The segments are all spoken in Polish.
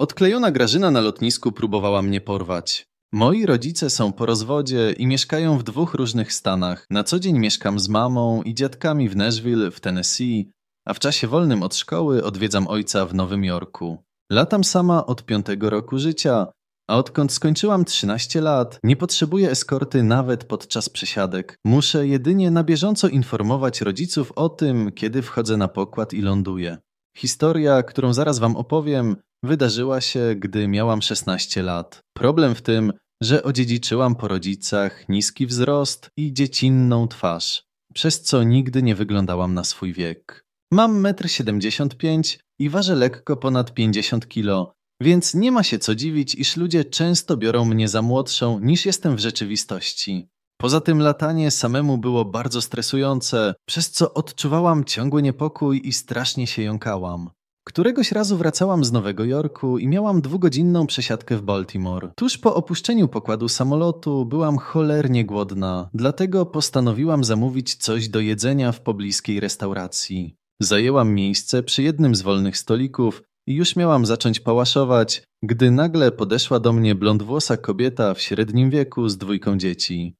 Odklejona Grażyna na lotnisku próbowała mnie porwać. Moi rodzice są po rozwodzie i mieszkają w dwóch różnych stanach. Na co dzień mieszkam z mamą i dziadkami w Nashville, w Tennessee, a w czasie wolnym od szkoły odwiedzam ojca w Nowym Jorku. Latam sama od piątego roku życia, a odkąd skończyłam 13 lat, nie potrzebuję eskorty nawet podczas przesiadek. Muszę jedynie na bieżąco informować rodziców o tym, kiedy wchodzę na pokład i ląduję. Historia, którą zaraz Wam opowiem, wydarzyła się, gdy miałam 16 lat. Problem w tym, że odziedziczyłam po rodzicach niski wzrost i dziecinną twarz, przez co nigdy nie wyglądałam na swój wiek. Mam 1,75 m i ważę lekko ponad 50 kg, więc nie ma się co dziwić, iż ludzie często biorą mnie za młodszą niż jestem w rzeczywistości. Poza tym latanie samemu było bardzo stresujące, przez co odczuwałam ciągły niepokój i strasznie się jąkałam. Któregoś razu wracałam z Nowego Jorku i miałam dwugodzinną przesiadkę w Baltimore. Tuż po opuszczeniu pokładu samolotu byłam cholernie głodna, dlatego postanowiłam zamówić coś do jedzenia w pobliskiej restauracji. Zajęłam miejsce przy jednym z wolnych stolików i już miałam zacząć pałaszować, gdy nagle podeszła do mnie blondwłosa kobieta w średnim wieku z dwójką dzieci.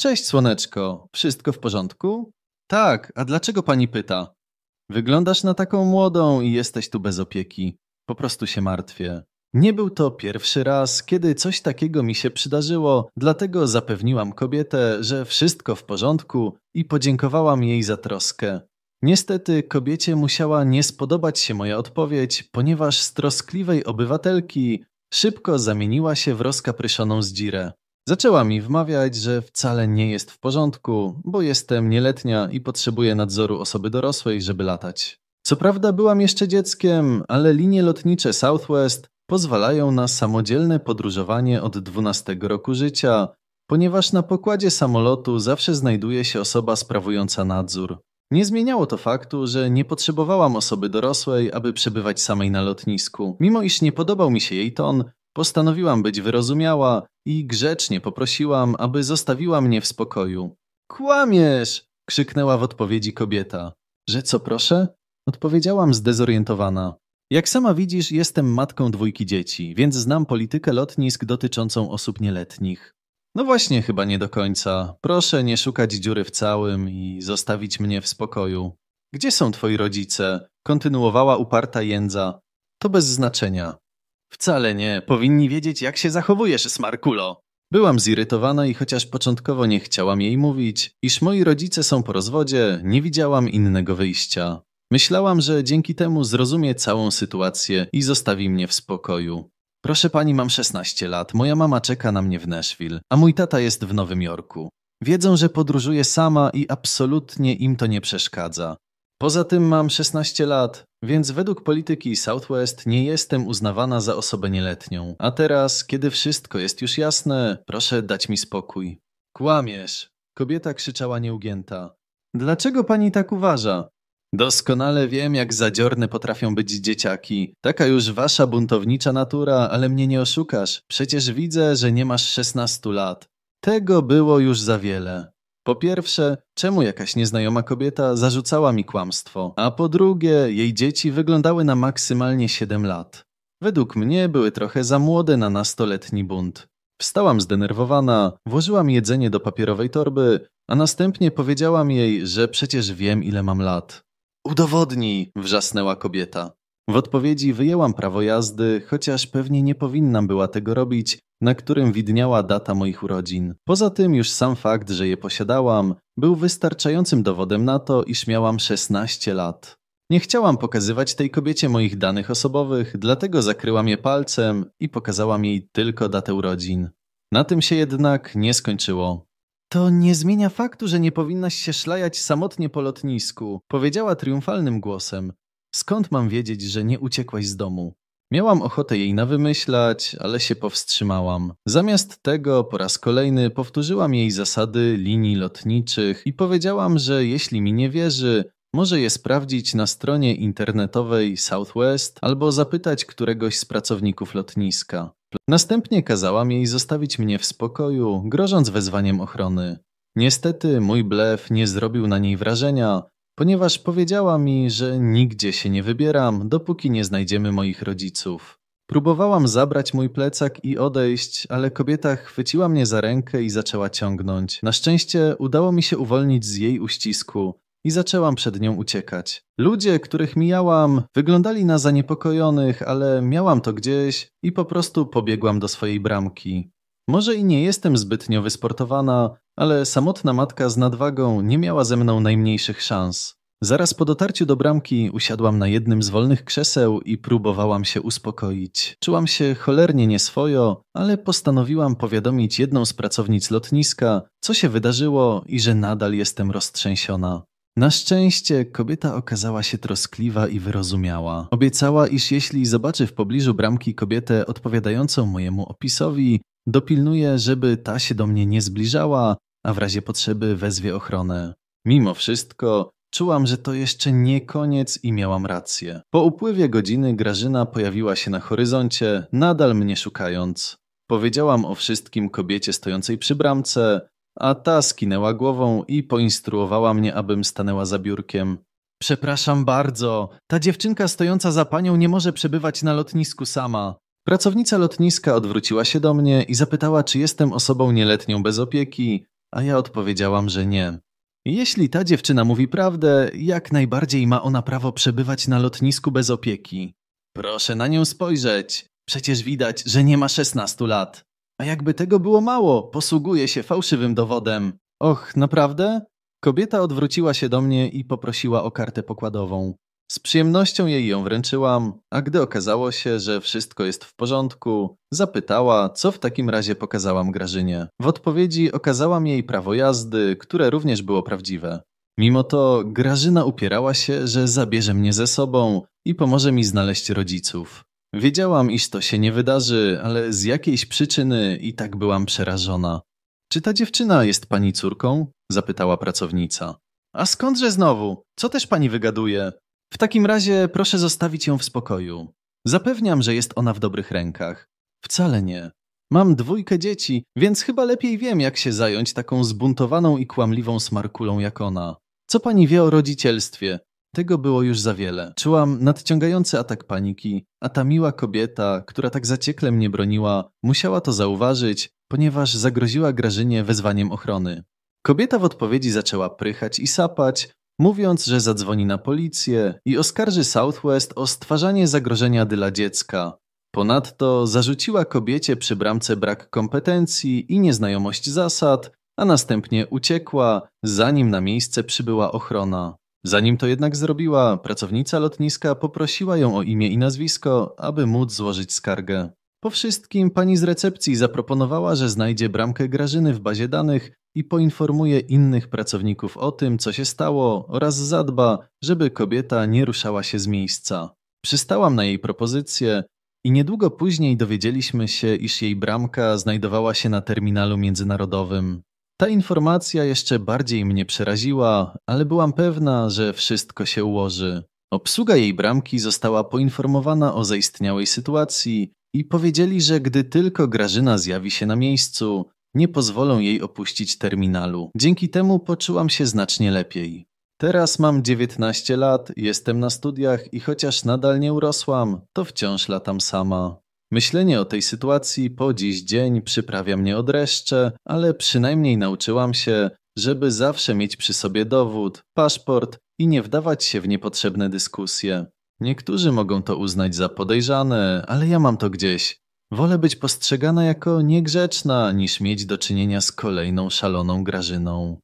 Cześć słoneczko, wszystko w porządku? Tak, a dlaczego pani pyta? Wyglądasz na taką młodą i jesteś tu bez opieki. Po prostu się martwię. Nie był to pierwszy raz, kiedy coś takiego mi się przydarzyło, dlatego zapewniłam kobietę, że wszystko w porządku i podziękowałam jej za troskę. Niestety kobiecie musiała nie spodobać się moja odpowiedź, ponieważ z troskliwej obywatelki szybko zamieniła się w rozkapryszoną zdzirę. Zaczęła mi wmawiać, że wcale nie jest w porządku, bo jestem nieletnia i potrzebuję nadzoru osoby dorosłej, żeby latać. Co prawda byłam jeszcze dzieckiem, ale linie lotnicze Southwest pozwalają na samodzielne podróżowanie od 12 roku życia, ponieważ na pokładzie samolotu zawsze znajduje się osoba sprawująca nadzór. Nie zmieniało to faktu, że nie potrzebowałam osoby dorosłej, aby przebywać samej na lotnisku. Mimo iż nie podobał mi się jej ton, Postanowiłam być wyrozumiała i grzecznie poprosiłam, aby zostawiła mnie w spokoju. Kłamiesz! krzyknęła w odpowiedzi kobieta. Że co proszę? Odpowiedziałam zdezorientowana. Jak sama widzisz, jestem matką dwójki dzieci, więc znam politykę lotnisk dotyczącą osób nieletnich. No właśnie, chyba nie do końca. Proszę nie szukać dziury w całym i zostawić mnie w spokoju. Gdzie są twoi rodzice? Kontynuowała uparta jędza. To bez znaczenia. Wcale nie. Powinni wiedzieć, jak się zachowujesz, smarkulo. Byłam zirytowana i chociaż początkowo nie chciałam jej mówić, iż moi rodzice są po rozwodzie, nie widziałam innego wyjścia. Myślałam, że dzięki temu zrozumie całą sytuację i zostawi mnie w spokoju. Proszę pani, mam 16 lat, moja mama czeka na mnie w Nashville, a mój tata jest w Nowym Jorku. Wiedzą, że podróżuję sama i absolutnie im to nie przeszkadza. Poza tym mam 16 lat, więc według polityki Southwest nie jestem uznawana za osobę nieletnią. A teraz, kiedy wszystko jest już jasne, proszę dać mi spokój. Kłamiesz! Kobieta krzyczała nieugięta. Dlaczego pani tak uważa? Doskonale wiem, jak zadziorne potrafią być dzieciaki. Taka już wasza buntownicza natura, ale mnie nie oszukasz. Przecież widzę, że nie masz 16 lat. Tego było już za wiele. Po pierwsze, czemu jakaś nieznajoma kobieta zarzucała mi kłamstwo, a po drugie, jej dzieci wyglądały na maksymalnie 7 lat. Według mnie były trochę za młode na nastoletni bunt. Wstałam zdenerwowana, włożyłam jedzenie do papierowej torby, a następnie powiedziałam jej, że przecież wiem ile mam lat. Udowodnij! wrzasnęła kobieta. W odpowiedzi wyjęłam prawo jazdy, chociaż pewnie nie powinnam była tego robić, na którym widniała data moich urodzin. Poza tym już sam fakt, że je posiadałam, był wystarczającym dowodem na to, iż miałam 16 lat. Nie chciałam pokazywać tej kobiecie moich danych osobowych, dlatego zakryłam je palcem i pokazałam jej tylko datę urodzin. Na tym się jednak nie skończyło. To nie zmienia faktu, że nie powinnaś się szlajać samotnie po lotnisku, powiedziała triumfalnym głosem. Skąd mam wiedzieć, że nie uciekłaś z domu? Miałam ochotę jej nawymyślać, ale się powstrzymałam. Zamiast tego po raz kolejny powtórzyłam jej zasady linii lotniczych i powiedziałam, że jeśli mi nie wierzy, może je sprawdzić na stronie internetowej Southwest albo zapytać któregoś z pracowników lotniska. Następnie kazałam jej zostawić mnie w spokoju, grożąc wezwaniem ochrony. Niestety mój blef nie zrobił na niej wrażenia, ponieważ powiedziała mi, że nigdzie się nie wybieram, dopóki nie znajdziemy moich rodziców. Próbowałam zabrać mój plecak i odejść, ale kobieta chwyciła mnie za rękę i zaczęła ciągnąć. Na szczęście udało mi się uwolnić z jej uścisku i zaczęłam przed nią uciekać. Ludzie, których mijałam, wyglądali na zaniepokojonych, ale miałam to gdzieś i po prostu pobiegłam do swojej bramki. Może i nie jestem zbytnio wysportowana, ale samotna matka z nadwagą nie miała ze mną najmniejszych szans. Zaraz po dotarciu do bramki usiadłam na jednym z wolnych krzeseł i próbowałam się uspokoić. Czułam się cholernie nieswojo, ale postanowiłam powiadomić jedną z pracownic lotniska, co się wydarzyło i że nadal jestem roztrzęsiona. Na szczęście kobieta okazała się troskliwa i wyrozumiała. Obiecała, iż jeśli zobaczy w pobliżu bramki kobietę odpowiadającą mojemu opisowi, dopilnuje, żeby ta się do mnie nie zbliżała a w razie potrzeby wezwie ochronę. Mimo wszystko czułam, że to jeszcze nie koniec i miałam rację. Po upływie godziny Grażyna pojawiła się na horyzoncie, nadal mnie szukając. Powiedziałam o wszystkim kobiecie stojącej przy bramce, a ta skinęła głową i poinstruowała mnie, abym stanęła za biurkiem. Przepraszam bardzo, ta dziewczynka stojąca za panią nie może przebywać na lotnisku sama. Pracownica lotniska odwróciła się do mnie i zapytała, czy jestem osobą nieletnią bez opieki, a ja odpowiedziałam, że nie. Jeśli ta dziewczyna mówi prawdę, jak najbardziej ma ona prawo przebywać na lotnisku bez opieki. Proszę na nią spojrzeć. Przecież widać, że nie ma 16 lat. A jakby tego było mało, posługuje się fałszywym dowodem. Och, naprawdę? Kobieta odwróciła się do mnie i poprosiła o kartę pokładową. Z przyjemnością jej ją wręczyłam, a gdy okazało się, że wszystko jest w porządku, zapytała, co w takim razie pokazałam Grażynie. W odpowiedzi okazałam jej prawo jazdy, które również było prawdziwe. Mimo to Grażyna upierała się, że zabierze mnie ze sobą i pomoże mi znaleźć rodziców. Wiedziałam, iż to się nie wydarzy, ale z jakiejś przyczyny i tak byłam przerażona. Czy ta dziewczyna jest pani córką? zapytała pracownica. A skądże znowu? Co też pani wygaduje? W takim razie proszę zostawić ją w spokoju. Zapewniam, że jest ona w dobrych rękach. Wcale nie. Mam dwójkę dzieci, więc chyba lepiej wiem, jak się zająć taką zbuntowaną i kłamliwą smarkulą jak ona. Co pani wie o rodzicielstwie? Tego było już za wiele. Czułam nadciągający atak paniki, a ta miła kobieta, która tak zaciekle mnie broniła, musiała to zauważyć, ponieważ zagroziła Grażynie wezwaniem ochrony. Kobieta w odpowiedzi zaczęła prychać i sapać, mówiąc, że zadzwoni na policję i oskarży Southwest o stwarzanie zagrożenia dla dziecka. Ponadto zarzuciła kobiecie przy bramce brak kompetencji i nieznajomość zasad, a następnie uciekła, zanim na miejsce przybyła ochrona. Zanim to jednak zrobiła, pracownica lotniska poprosiła ją o imię i nazwisko, aby móc złożyć skargę. Po wszystkim pani z recepcji zaproponowała, że znajdzie bramkę Grażyny w bazie danych i poinformuje innych pracowników o tym, co się stało oraz zadba, żeby kobieta nie ruszała się z miejsca. Przystałam na jej propozycję i niedługo później dowiedzieliśmy się, iż jej bramka znajdowała się na terminalu międzynarodowym. Ta informacja jeszcze bardziej mnie przeraziła, ale byłam pewna, że wszystko się ułoży. Obsługa jej bramki została poinformowana o zaistniałej sytuacji i powiedzieli, że gdy tylko Grażyna zjawi się na miejscu, nie pozwolą jej opuścić terminalu. Dzięki temu poczułam się znacznie lepiej. Teraz mam 19 lat, jestem na studiach i chociaż nadal nie urosłam, to wciąż latam sama. Myślenie o tej sytuacji po dziś dzień przyprawia mnie od reszcze, ale przynajmniej nauczyłam się, żeby zawsze mieć przy sobie dowód, paszport i nie wdawać się w niepotrzebne dyskusje. Niektórzy mogą to uznać za podejrzane, ale ja mam to gdzieś. Wolę być postrzegana jako niegrzeczna, niż mieć do czynienia z kolejną szaloną grażyną.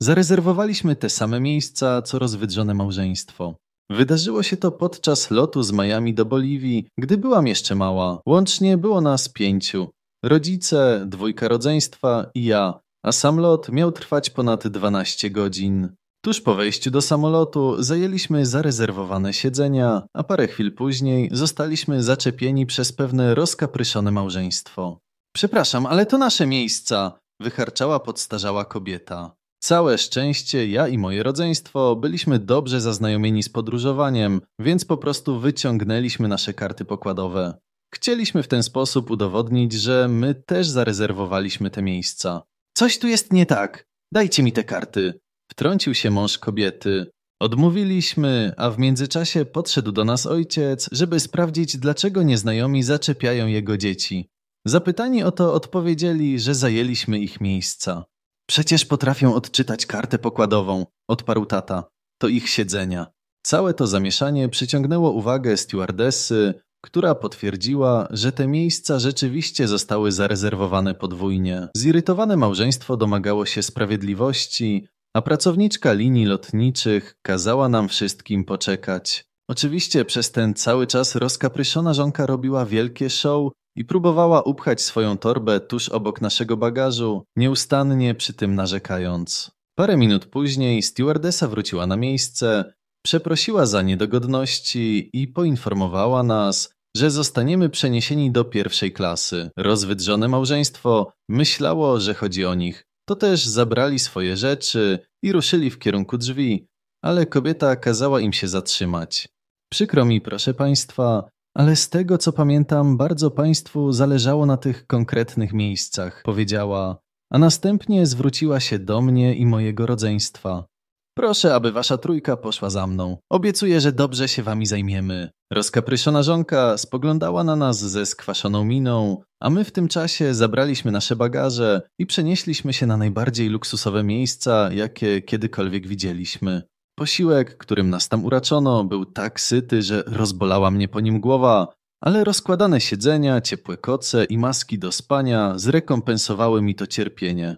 Zarezerwowaliśmy te same miejsca, co rozwydrzone małżeństwo. Wydarzyło się to podczas lotu z Miami do Boliwii, gdy byłam jeszcze mała. Łącznie było nas pięciu. Rodzice, dwójka rodzeństwa i ja, a sam lot miał trwać ponad 12 godzin. Tuż po wejściu do samolotu zajęliśmy zarezerwowane siedzenia, a parę chwil później zostaliśmy zaczepieni przez pewne rozkapryszone małżeństwo. Przepraszam, ale to nasze miejsca! wycharczała podstarzała kobieta. Całe szczęście ja i moje rodzeństwo byliśmy dobrze zaznajomieni z podróżowaniem, więc po prostu wyciągnęliśmy nasze karty pokładowe. Chcieliśmy w ten sposób udowodnić, że my też zarezerwowaliśmy te miejsca. Coś tu jest nie tak. Dajcie mi te karty, Wtrącił się mąż kobiety. Odmówiliśmy, a w międzyczasie podszedł do nas ojciec, żeby sprawdzić, dlaczego nieznajomi zaczepiają jego dzieci. Zapytani o to odpowiedzieli, że zajęliśmy ich miejsca. Przecież potrafią odczytać kartę pokładową, odparł tata. To ich siedzenia. Całe to zamieszanie przyciągnęło uwagę stewardesy, która potwierdziła, że te miejsca rzeczywiście zostały zarezerwowane podwójnie. Zirytowane małżeństwo domagało się sprawiedliwości, a pracowniczka linii lotniczych kazała nam wszystkim poczekać. Oczywiście przez ten cały czas rozkapryszona żonka robiła wielkie show i próbowała upchać swoją torbę tuż obok naszego bagażu, nieustannie przy tym narzekając. Parę minut później stewardesa wróciła na miejsce, przeprosiła za niedogodności i poinformowała nas, że zostaniemy przeniesieni do pierwszej klasy. Rozwydrzone małżeństwo myślało, że chodzi o nich. To też zabrali swoje rzeczy i ruszyli w kierunku drzwi, ale kobieta kazała im się zatrzymać. Przykro mi, proszę państwa, ale z tego co pamiętam, bardzo państwu zależało na tych konkretnych miejscach, powiedziała, a następnie zwróciła się do mnie i mojego rodzeństwa. Proszę, aby wasza trójka poszła za mną. Obiecuję, że dobrze się wami zajmiemy. Rozkapryszona żonka spoglądała na nas ze skwaszoną miną, a my w tym czasie zabraliśmy nasze bagaże i przenieśliśmy się na najbardziej luksusowe miejsca, jakie kiedykolwiek widzieliśmy. Posiłek, którym nas tam uraczono, był tak syty, że rozbolała mnie po nim głowa, ale rozkładane siedzenia, ciepłe koce i maski do spania zrekompensowały mi to cierpienie.